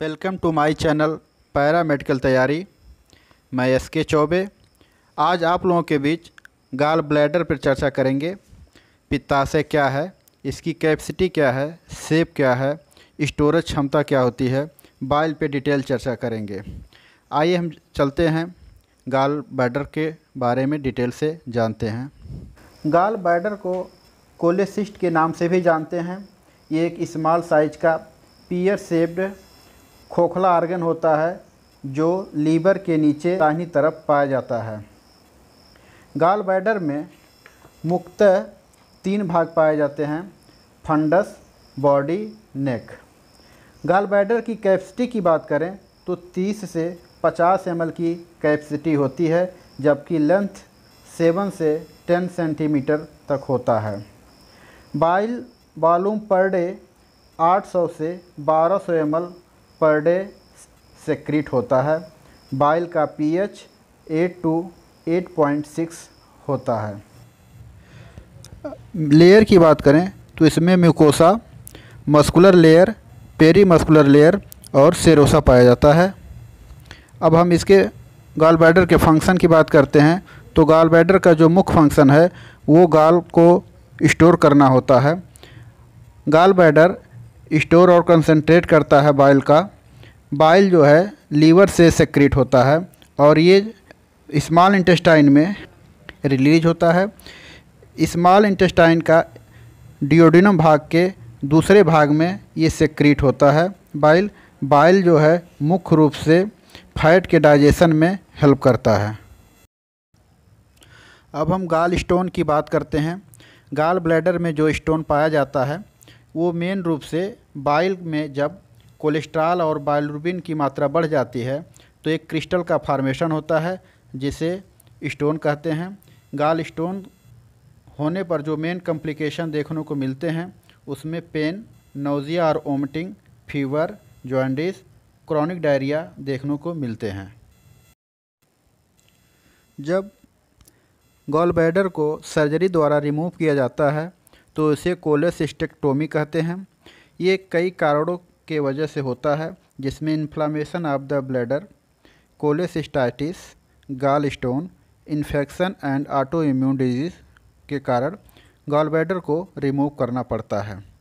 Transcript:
welcome to my channel paramedical तैयारी मैं S के चौबे आज आप लोगों के बीच गाल ब्लैडर पर चर्चा करेंगे पित्ताशय क्या है इसकी कैपेसिटी क्या है सेप क्या है स्टोरेज क्षमता क्या होती है बाइल पे डिटेल चर्चा करेंगे आइए हम चलते हैं गाल ब्लैडर के बारे में डिटेल से जानते हैं गाल ब्लैडर को कोलेसिस्ट के नाम से भी जानते हैं ये एक स्मॉल साइज का पियर सेप्ड खोखला आर्गन होता है जो लीवर के नीचे दाहिनी तरफ पाया जाता है गाल बैडर में मुक्त तीन भाग पाए जाते हैं फंडस बॉडी नेक गाल बैडर की कैपेसिटी की बात करें तो 30 से 50 एम की कैपेसिटी होती है जबकि लेंथ 7 से 10 सेंटीमीटर तक होता है बाइल बालूम पर डे 800 से 1200 एम पर डे सेक्रीट होता है बाइल का पीएच 8 टू 8.6 होता है लेयर की बात करें तो इसमें mucosa muscular layer peri muscular layer और सेरोसा पाया जाता है अब हम इसके गाल बैडर के फंक्शन की बात करते हैं तो गाल बैडर का जो मुख्य फंक्शन है वो गाल को स्टोर करना होता है गाल बैडर स्टोर और कंसनट्रेट करता है बाइल का बाइल जो है लीवर से सेक्रेट होता है और ये स्मॉल इंटेस्टाइन में रिलीज होता है स्मॉल इंटेस्टाइन का डिओडिनम भाग के दूसरे भाग में ये सेक्रेट होता है बाइल बाइल जो है मुख्य रूप से फैट के डाइजेशन में हेल्प करता है अब हम गाल स्टोन की बात करते हैं गाल ब्लैडर में जो स्टोन पाया जाता है वो मेन रूप से बाइल में जब कोलेस्ट्रॉल और बायलरूबिन की मात्रा बढ़ जाती है तो एक क्रिस्टल का फार्मेशन होता है जिसे स्टोन कहते हैं गाल स्टोन होने पर जो मेन कम्प्लिकेशन देखने को मिलते हैं उसमें पेन नोज़िया और vomiting fever jaundice chronic diarrhoea देखने को मिलते हैं जब गॉल बैडर को सर्जरी द्वारा रिमूव किया जाता है तो इसे कोलेसिस्टेक्टोमी कहते हैं ये कई कारणों के वजह से होता है जिसमें inflammation of the bladder cholecystitis gall stone infection and auto immune disease के कारण गॉल ब्लैडर को रिमूव करना पड़ता है